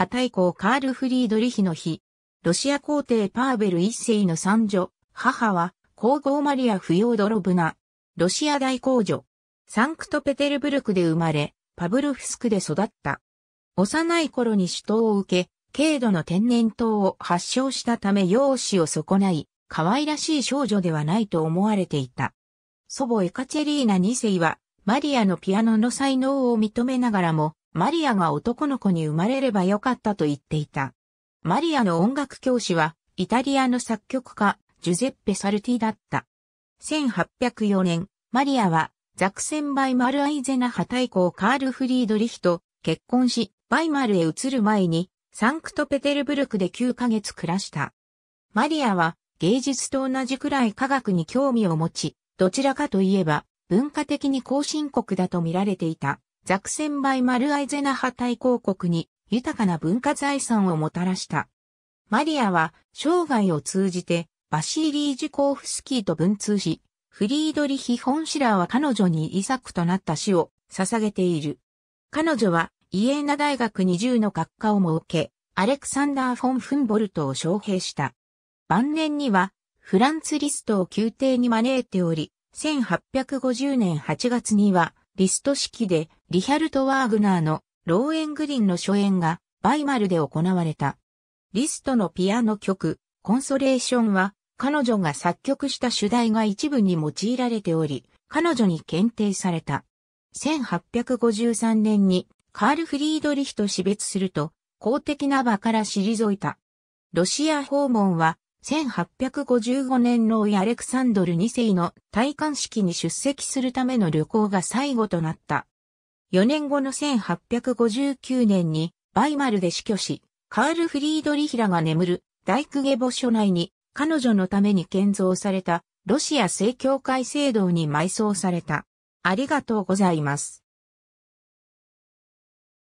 旗以降カール・フリードリヒの日、ロシア皇帝パーベル一世の三女、母は、皇后マリア・フヨードロブナ、ロシア大公女、サンクトペテルブルクで生まれ、パブルフスクで育った。幼い頃に首都を受け、軽度の天然痘を発症したため容姿を損ない、可愛らしい少女ではないと思われていた。祖母エカチェリーナ2世は、マリアのピアノの才能を認めながらも、マリアが男の子に生まれればよかったと言っていた。マリアの音楽教師は、イタリアの作曲家、ジュゼッペ・サルティだった。1804年、マリアは、ザクセン・バイマル・アイゼナ派大公カール・フリードリヒと結婚し、バイマルへ移る前に、サンクトペテルブルクで9ヶ月暮らした。マリアは、芸術と同じくらい科学に興味を持ち、どちらかといえば、文化的に後進国だと見られていた。ザクセンバイマルアイゼナハ大公国に豊かな文化財産をもたらした。マリアは生涯を通じてバシーリー・ジュコーフスキーと文通し、フリードリヒ・ホンシラーは彼女に遺作となった死を捧げている。彼女はイエーナ大学に10の学科を設け、アレクサンダー・フォン・フンボルトを招聘した。晩年にはフランツ・リストを宮廷に招いており、1850年8月にはリスト式でリヒャルト・ワーグナーのローエングリンの初演がバイマルで行われた。リストのピアノ曲、コンソレーションは彼女が作曲した主題が一部に用いられており、彼女に検定された。1853年にカール・フリードリヒと死別すると、公的な場から退いた。ロシア訪問は1855年のアレクサンドル2世の戴冠式に出席するための旅行が最後となった。4年後の1859年にバイマルで死去し、カール・フリードリヒラが眠る大工下墓所内に彼女のために建造されたロシア正教会聖堂に埋葬された。ありがとうございます。